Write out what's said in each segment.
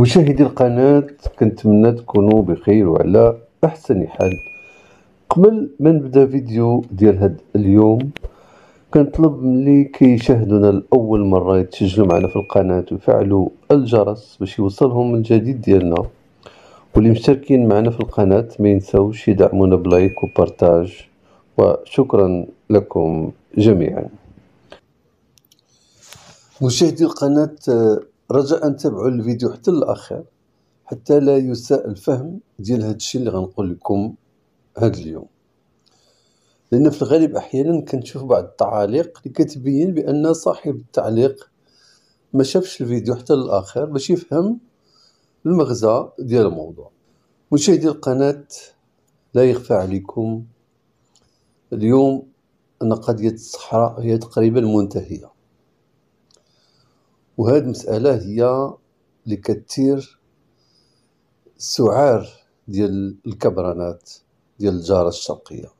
مشاهدي القناة كنتمنى تكونوا بخير وعلى أحسن حال قبل ما نبدا فيديو ديال هاد اليوم كنطلب ملي كيشاهدونا لأول مرة يتسجلوا معنا في القناة ويفعلوا الجرس باش يوصلهم الجديد ديالنا واللي مشتركين معنا في القناة ما ينساوش يدعمونا بلايك وبارتاج وشكرا لكم جميعا مشاهدي القناة رجاء تابعوا الفيديو حتى الاخر حتى لا يساء الفهم ديال هذا الشيء اللي غنقول لكم هذا اليوم لان في الغالب احيانا كنشوف بعض التعاليق اللي كتبين بان صاحب التعليق ما شافش الفيديو حتى الاخر باش يفهم المغزى ديال الموضوع مشاهدي القناه لا يخفى عليكم اليوم ان قضيه الصحراء هي تقريبا منتهيه وهذه المسألة هي اللي كتير سعار ديال الكبرانات ديال الجارة الشرقية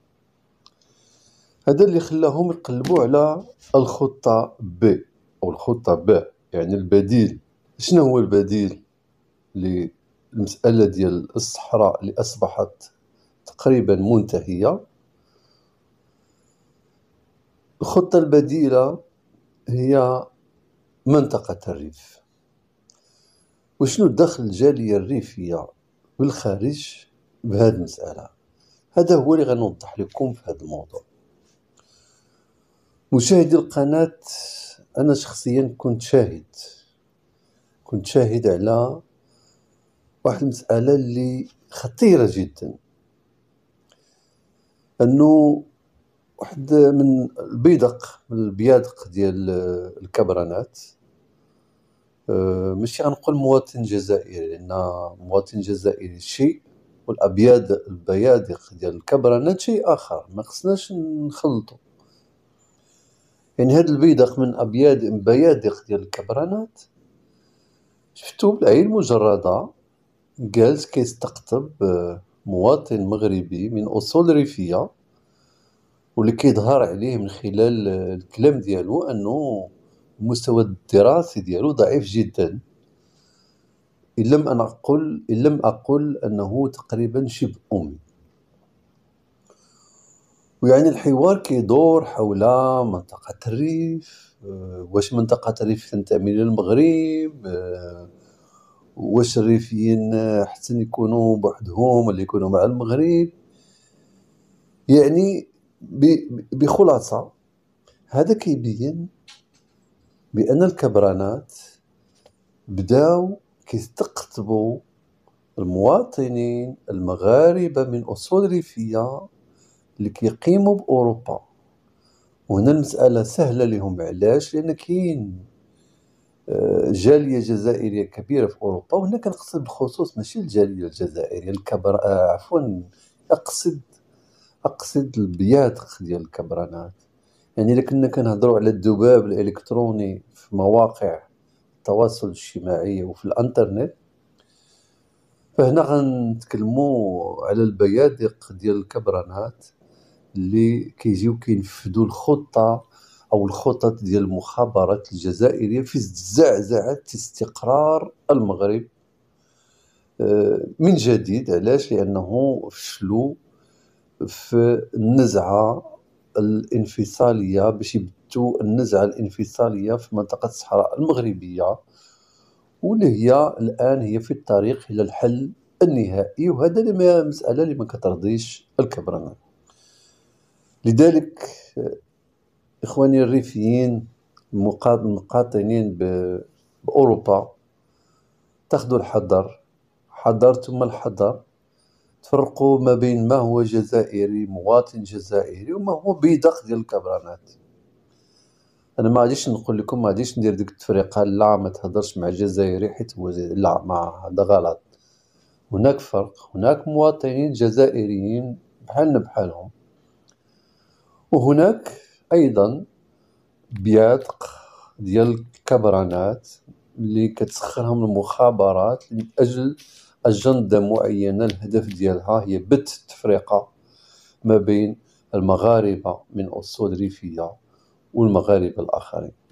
هذا اللي خلاهم يقلبوا على الخطة بي أو الخطة ب يعني البديل شنو هو البديل للمسألة ديال الصحراء اللي أصبحت تقريبا منتهية الخطة البديلة هي منطقة الريف وشنو دخل الجالية الريفية بالخارج بهذه المسألة هذا هو اللي غنوضح لكم في هذا الموضوع مشاهدي القناة أنا شخصيا كنت شاهد كنت شاهد على واحد المسألة اللي خطيرة جدا أنه واحد من البيدق من البيادق ديال الكبرانات آه، ماشي غنقول مواطن جزائري لان مواطن جزائري شيء والابياد البيادق ديال الكبرانات شيء اخر ما خصناش نخلطو يعني هاد البيدق من ابياد بيادق ديال الكبرانات شفتو بالعين مجرده جالس كيستقطب آه، مواطن مغربي من اصول ريفيه واللي كيظهر عليه من خلال الكلام ديالو انه المستوى الدراسي ديالو ضعيف جدا ان لم أن أقل إن لم أقل أنه تقريبا شبه أمي ويعني الحوار كيدور حول منطقة الريف آه، واش منطقة الريف تنتمي للمغرب آه، واش الريفيين حسن يكونوا بوحدهم ولا يكونوا مع المغرب يعني بخلاصه هذا كيبين بان الكبرانات بداو كيستقطبوا المواطنين المغاربه من اصول ريفيه اللي كيقيموا باوروبا وهنا المساله سهله لهم علاش لان كاين آه، جاليه جزائريه كبيره في اوروبا وهنا كنقصد بالخصوص ماشي الجاليه الجزائريه الكبر آه، عفوا اقصد اقصد البياتق ديال الكبرانات يعني الا كنا كنهضروا على الذباب الالكتروني في مواقع التواصل الاجتماعي وفي الانترنت فهنا غنتكلموا على البيادق ديال الكبرانات اللي كيجيو كينفذوا الخطه او الخطط ديال المخابرات الجزائريه في زعزعه استقرار المغرب آه، من جديد علاش لانه فشلوا في النزعه الانفصاليه باش يبدو النزعه الانفصاليه في منطقه الصحراء المغربيه واللي هي الان هي في الطريق الى الحل النهائي وهذا لما مساله اللي ما كترضيش الكبرنا لذلك اخواني الريفيين المقاطنين باوروبا تاخذوا الحذر حذر ثم الحذر تفرقوا ما بين ما هو جزائري مواطن جزائري وما هو بيدق ديال الكبرانات انا ما غاديش نقول لكم ما غاديش ندير ديك التفريقه لا ما تهضرش مع جزائري حيت هو لا ما هذا غلط هناك فرق هناك مواطنين جزائريين بحالنا بحالهم وهناك ايضا بيادق ديال الكبرانات اللي كتسخرهم المخابرات من اجل اجنده معينه الهدف ديالها هي بث التفرقه ما بين المغاربه من اصول ريفيه والمغاربه الاخرين